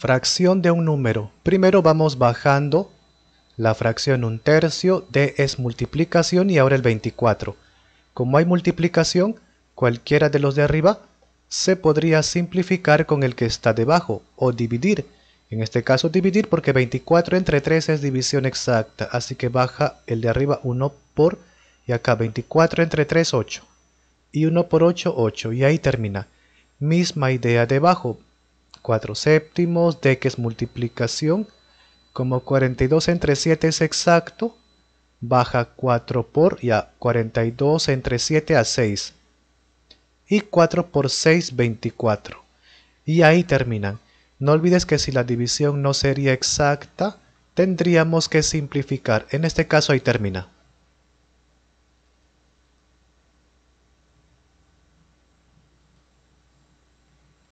Fracción de un número. Primero vamos bajando la fracción un tercio, D es multiplicación y ahora el 24. Como hay multiplicación, cualquiera de los de arriba se podría simplificar con el que está debajo o dividir. En este caso dividir porque 24 entre 3 es división exacta, así que baja el de arriba 1 por y acá 24 entre 3 8 y 1 por 8 8 y ahí termina. Misma idea debajo, 4 séptimos, de que es multiplicación, como 42 entre 7 es exacto, baja 4 por ya 42 entre 7 a 6 y 4 por 6 24 y ahí terminan no olvides que si la división no sería exacta tendríamos que simplificar en este caso ahí termina